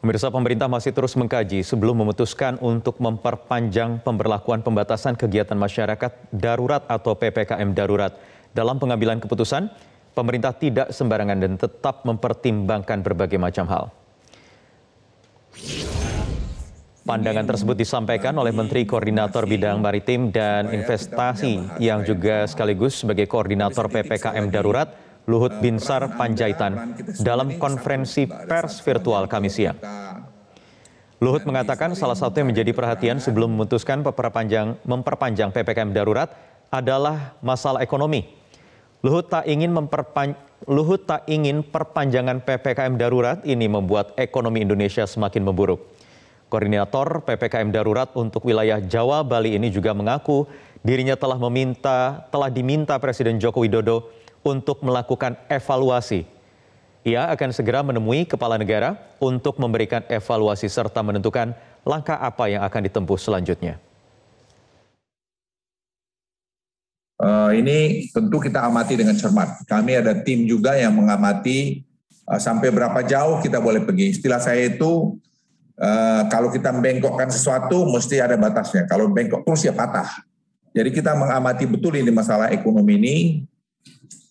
Pemirsa pemerintah masih terus mengkaji sebelum memutuskan untuk memperpanjang pemberlakuan pembatasan kegiatan masyarakat darurat atau PPKM darurat. Dalam pengambilan keputusan, pemerintah tidak sembarangan dan tetap mempertimbangkan berbagai macam hal. Pandangan tersebut disampaikan oleh Menteri Koordinator Bidang Maritim dan Investasi yang juga sekaligus sebagai Koordinator PPKM Darurat Luhut Binsar Panjaitan dalam konferensi pers virtual kami siang. Luhut mengatakan salah satu yang menjadi perhatian sebelum memutuskan memperpanjang, memperpanjang PPKM darurat adalah masalah ekonomi. Luhut tak ingin memperpan, Luhut tak ingin perpanjangan PPKM darurat ini membuat ekonomi Indonesia semakin memburuk. Koordinator PPKM darurat untuk wilayah Jawa Bali ini juga mengaku dirinya telah meminta telah diminta Presiden Joko Widodo untuk melakukan evaluasi. Ia akan segera menemui kepala negara untuk memberikan evaluasi serta menentukan langkah apa yang akan ditempuh selanjutnya. Uh, ini tentu kita amati dengan cermat. Kami ada tim juga yang mengamati uh, sampai berapa jauh kita boleh pergi. Istilah saya itu uh, kalau kita bengkokkan sesuatu mesti ada batasnya. Kalau bengkok terus ya patah. Jadi kita mengamati betul ini masalah ekonomi ini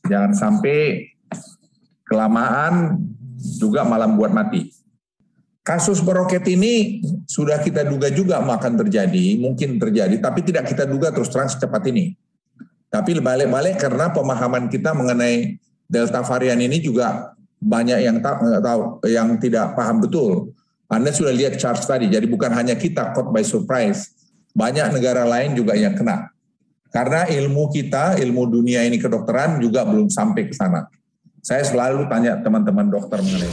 Jangan sampai kelamaan juga malam buat mati. Kasus meroket ini sudah kita duga juga akan terjadi, mungkin terjadi, tapi tidak kita duga terus terang secepat ini. Tapi balik-balik karena pemahaman kita mengenai delta varian ini juga banyak yang tak eh, tahu yang tidak paham betul. Anda sudah lihat charge tadi, jadi bukan hanya kita caught by surprise, banyak negara lain juga yang kena. Karena ilmu kita, ilmu dunia ini kedokteran juga belum sampai ke sana. Saya selalu tanya teman-teman dokter mengenai